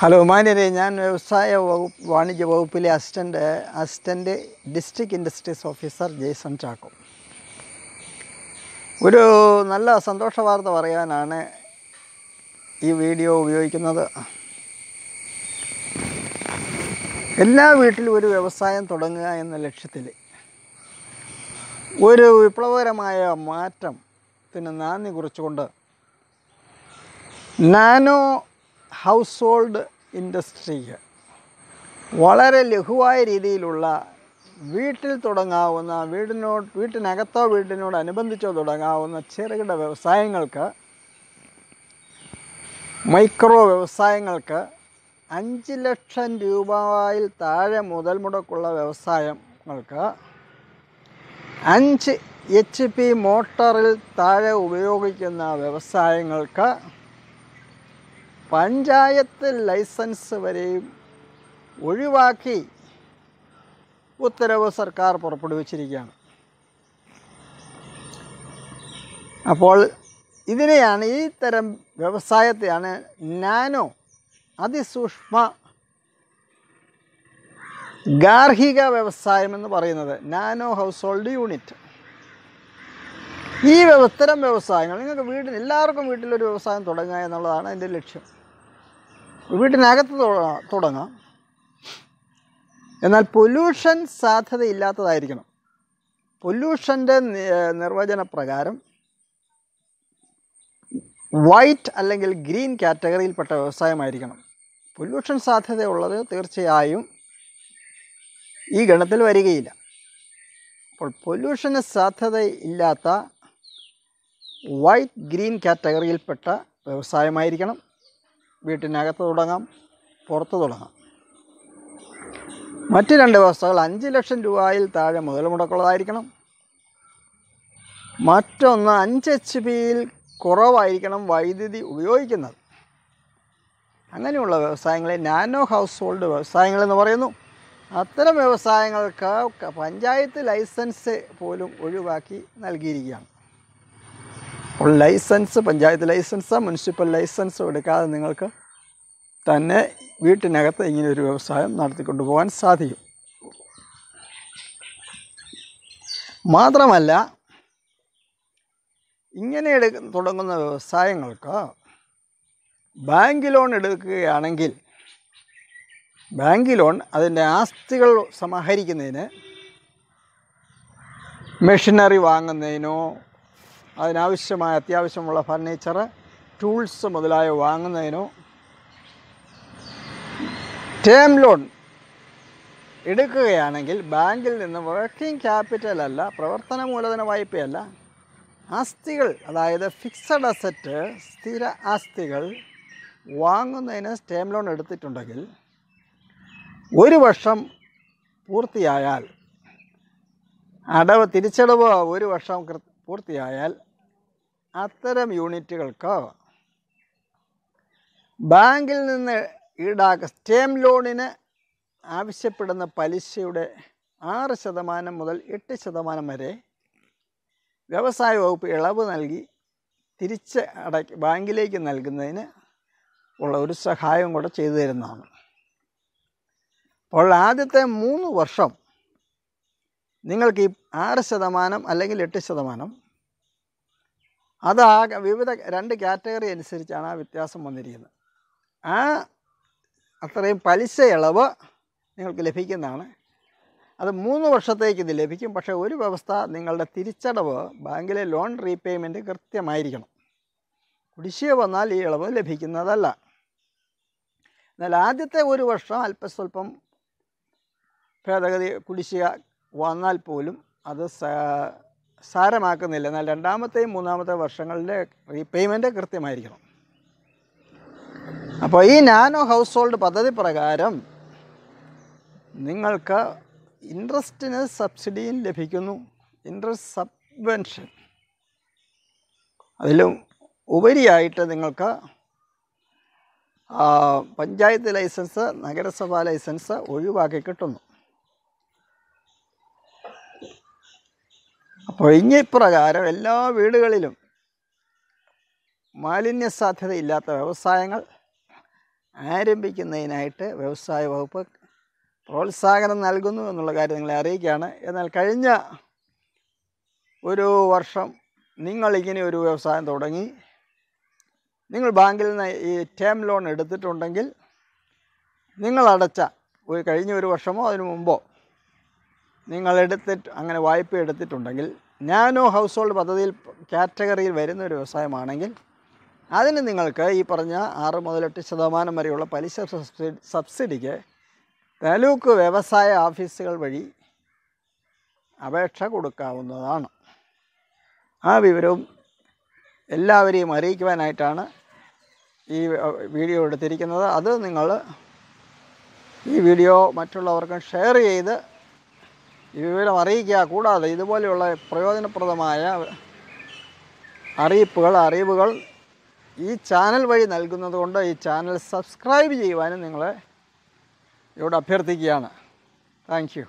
hello മാന്യരെ ഞാൻ വ്യവസായ വകുപ്പ് വാണിജ്യ വകുപ്പിലെ assistant assistant district industries officer Jaison Chacko ഒരു നല്ല സന്തോഷ വാർത്ത പറയാനാണ് ഈ വീഡിയോ ഉപയോഗിക്കുന്നത് എല്ലാ വീട്ടിലും ഒരു വ്യവസായം തുടങ്ങുക എന്ന ലക്ഷ്യത്തിൽ ഒരു വിപ്ലവകരമായ മാറ്റം പിന്നെ നാന്ദി കുറിച്ചുകൊണ്ട് നാനോ ഹൗസ് ഹോൾഡ് ഇൻഡസ്ട്രിക്ക് വളരെ ലഘുവായ രീതിയിലുള്ള വീട്ടിൽ തുടങ്ങാവുന്ന വീടിനോട് വീട്ടിനകത്തോ വീടിനോടനുബന്ധിച്ചോ തുടങ്ങാവുന്ന ചെറുകിട വ്യവസായങ്ങൾക്ക് മൈക്രോ വ്യവസായങ്ങൾക്ക് അഞ്ച് ലക്ഷം രൂപയിൽ താഴെ മുതൽ മുടക്കുള്ള വ്യവസായങ്ങൾക്ക് അഞ്ച് എച്ച് പി മോട്ടറിൽ താഴെ ഉപയോഗിക്കുന്ന വ്യവസായങ്ങൾക്ക് പഞ്ചായത്ത് ലൈസൻസ് വരെയും ഒഴിവാക്കി ഉത്തരവ് സർക്കാർ പുറപ്പെടുവിച്ചിരിക്കുകയാണ് അപ്പോൾ ഇതിനെയാണ് ഈ തരം വ്യവസായത്തെയാണ് നാനോ അതിസൂക്ഷ്മ ഗാർഹിക വ്യവസായം എന്ന് പറയുന്നത് നാനോ ഹൗസ് ഹോൾഡ് യൂണിറ്റ് ഈ ഇത്തരം വ്യവസായങ്ങൾ നിങ്ങൾക്ക് വീട്ടിൽ എല്ലാവർക്കും വീട്ടിലൊരു വ്യവസായം തുടങ്ങുക എന്നുള്ളതാണ് എൻ്റെ ലക്ഷ്യം വീട്ടിനകത്ത് തുടങ്ങാം എന്നാൽ പൊല്യൂഷൻ സാധ്യതയില്ലാത്തതായിരിക്കണം പൊല്യൂഷൻ്റെ നിർവചന പ്രകാരം വൈറ്റ് അല്ലെങ്കിൽ ഗ്രീൻ കാറ്റഗറിയിൽപ്പെട്ട വ്യവസായമായിരിക്കണം പൊല്യൂഷൻ സാധ്യതയുള്ളത് തീർച്ചയായും ഈ ഗണത്തിൽ വരികയില്ല അപ്പോൾ പൊല്യൂഷന് സാധ്യതയില്ലാത്ത വൈറ്റ് ഗ്രീൻ കാറ്റഗറിയിൽപ്പെട്ട വ്യവസായമായിരിക്കണം വീട്ടിനകത്ത് തുടങ്ങാം പുറത്ത് തുടങ്ങാം മറ്റ് രണ്ട് വ്യവസ്ഥകൾ അഞ്ച് ലക്ഷം രൂപയിൽ താഴെ മുതൽ മുടക്കുള്ളതായിരിക്കണം മറ്റൊന്ന് അഞ്ച് എച്ച് പിയിൽ കുറവായിരിക്കണം വൈദ്യുതി ഉപയോഗിക്കുന്നത് അങ്ങനെയുള്ള വ്യവസായങ്ങളെ നാനോ ഹൗസ് ഹോൾഡ് വ്യവസായങ്ങളെന്ന് പറയുന്നു അത്തരം വ്യവസായങ്ങൾക്ക് പഞ്ചായത്ത് ലൈസൻസ് പോലും ഒഴിവാക്കി നൽകിയിരിക്കുകയാണ് അപ്പോൾ licence panchayat licence municipal licence എടുക്കാതെ നിങ്ങൾക്ക് തന്നെ വീട്ടിനകത്ത് ഇങ്ങനെ ഒരു വ്യവസായം നടത്തിക്കൊണ്ടു പോകാൻ സാധിക്കും മാത്രമല്ല ഇങ്ങനെ എടു തുടങ്ങുന്ന വ്യവസായങ്ങൾക്ക് ബാങ്ക് ലോൺ എടുക്കുകയാണെങ്കിൽ ബാങ്ക് ലോൺ അതിൻ്റെ ആസ്തികൾ സമാഹരിക്കുന്നതിന് മെഷീനറി വാങ്ങുന്നതിനോ അതിനാവശ്യമായ അത്യാവശ്യമുള്ള ഫർണിച്ചർ ടൂൾസ് മുതലായ വാങ്ങുന്നതിനോ ടേം ലോൺ എടുക്കുകയാണെങ്കിൽ ബാങ്കിൽ നിന്ന് വർക്കിംഗ് ക്യാപിറ്റൽ അല്ല പ്രവർത്തന മൂലധന വായ്പയല്ല ആസ്തികൾ അതായത് ഫിക്സഡ് അസറ്റ് സ്ഥിര ആസ്തികൾ വാങ്ങുന്നതിന് സ്റ്റേം ലോൺ എടുത്തിട്ടുണ്ടെങ്കിൽ ഒരു വർഷം പൂർത്തിയായാൽ അടവ് തിരിച്ചടവ് ഒരു വർഷം പൂർത്തിയായാൽ അത്തരം യൂണിറ്റുകൾക്ക് ബാങ്കിൽ നിന്ന് ഈടാക്ക സ്റ്റേം ലോണിന് ആവശ്യപ്പെടുന്ന പലിശയുടെ ആറ് ശതമാനം മുതൽ എട്ട് ശതമാനം വരെ വ്യവസായ വകുപ്പ് ഇളവ് നൽകി തിരിച്ച് അടയ്ക്ക് ബാങ്കിലേക്ക് നൽകുന്നതിന് ഉള്ള ഒരു സഹായം കൂടെ ചെയ്തു തരുന്നതാണ് അപ്പോൾ ആദ്യത്തെ മൂന്ന് വർഷം നിങ്ങൾക്ക് ഈ ആറ് ശതമാനം അല്ലെങ്കിൽ എട്ട് ശതമാനം അത് ആ വിവിധ രണ്ട് കാറ്റഗറി അനുസരിച്ചാണ് ആ വ്യത്യാസം വന്നിരിക്കുന്നത് ആ അത്രയും പലിശ ഇളവ് നിങ്ങൾക്ക് ലഭിക്കുന്നതാണ് അത് മൂന്ന് വർഷത്തേക്ക് ഇത് ലഭിക്കും പക്ഷേ ഒരു വ്യവസ്ഥ നിങ്ങളുടെ തിരിച്ചടവ് ബാങ്കിലെ ലോൺ റീപേയ്മെൻറ്റ് കൃത്യമായിരിക്കണം കുടിശ്ശിക വന്നാൽ ഈ ഇളവ് ലഭിക്കുന്നതല്ല എന്നാൽ ആദ്യത്തെ ഒരു വർഷം അല്പസ്വല്പം ഭേദഗതി കുടിശ്ശിക വന്നാൽ പോലും അത് സാരമാക്കുന്നില്ല എന്നാൽ രണ്ടാമത്തെയും മൂന്നാമത്തെ വർഷങ്ങളിലെ റീപേയ്മെൻറ്റ് കൃത്യമായിരിക്കണം അപ്പോൾ ഈ നാനോ ഹൗസ് ഹോൾഡ് പദ്ധതി പ്രകാരം നിങ്ങൾക്ക് ഇൻട്രസ്റ്റിന് സബ്സിഡിയും ലഭിക്കുന്നു ഇൻട്രസ്റ്റ് സബ്വെൻഷൻ അതിലും ഉപരിയായിട്ട് നിങ്ങൾക്ക് പഞ്ചായത്ത് ലൈസൻസ് നഗരസഭാ ലൈസൻസ് ഒഴിവാക്കി കിട്ടുന്നു അപ്പോൾ ഇനി ഇപ്രകാരം എല്ലാ വീടുകളിലും മാലിന്യ സാധ്യതയില്ലാത്ത വ്യവസായങ്ങൾ ആരംഭിക്കുന്നതിനായിട്ട് വ്യവസായ വകുപ്പ് പ്രോത്സാഹനം നൽകുന്നു എന്നുള്ള കാര്യം നിങ്ങളെ അറിയിക്കുകയാണ് എന്നാൽ കഴിഞ്ഞ ഒരു വർഷം നിങ്ങളിങ്ങനെ ഒരു വ്യവസായം തുടങ്ങി നിങ്ങൾ ബാങ്കിൽ നിന്ന് ഈ ടേം ലോൺ എടുത്തിട്ടുണ്ടെങ്കിൽ നിങ്ങളടച്ച ഒരു കഴിഞ്ഞ ഒരു വർഷമോ അതിനു മുമ്പോ നിങ്ങൾ എടുത്തിട്ട് അങ്ങനെ വായ്പ എടുത്തിട്ടുണ്ടെങ്കിൽ നാനോ ഹൗസ് ഹോൾഡ് പദ്ധതിയിൽ കാറ്റഗറിയിൽ വരുന്ന ഒരു വ്യവസായമാണെങ്കിൽ അതിന് നിങ്ങൾക്ക് ഈ പറഞ്ഞ ആറ് മുതൽ എട്ട് ശതമാനം വരെയുള്ള പലിശ സബ്സിഡി സബ്സിഡിക്ക് താലൂക്ക് വ്യവസായ ഓഫീസുകൾ വഴി അപേക്ഷ കൊടുക്കാവുന്നതാണ് ആ വിവരവും എല്ലാവരെയും അറിയിക്കുവാനായിട്ടാണ് ഈ വീഡിയോ എടുത്തിരിക്കുന്നത് അത് നിങ്ങൾ ഈ വീഡിയോ മറ്റുള്ളവർക്കും ഷെയർ ചെയ്ത് വിവരം അറിയിക്കുക കൂടാതെ ഇതുപോലെയുള്ള പ്രയോജനപ്രദമായ അറിയിപ്പുകൾ അറിവുകൾ ഈ ചാനൽ വഴി നൽകുന്നത് കൊണ്ട് ഈ ചാനൽ സബ്സ്ക്രൈബ് ചെയ്യുവാനും നിങ്ങളെ ഇവിടെ അഭ്യർത്ഥിക്കുകയാണ് താങ്ക്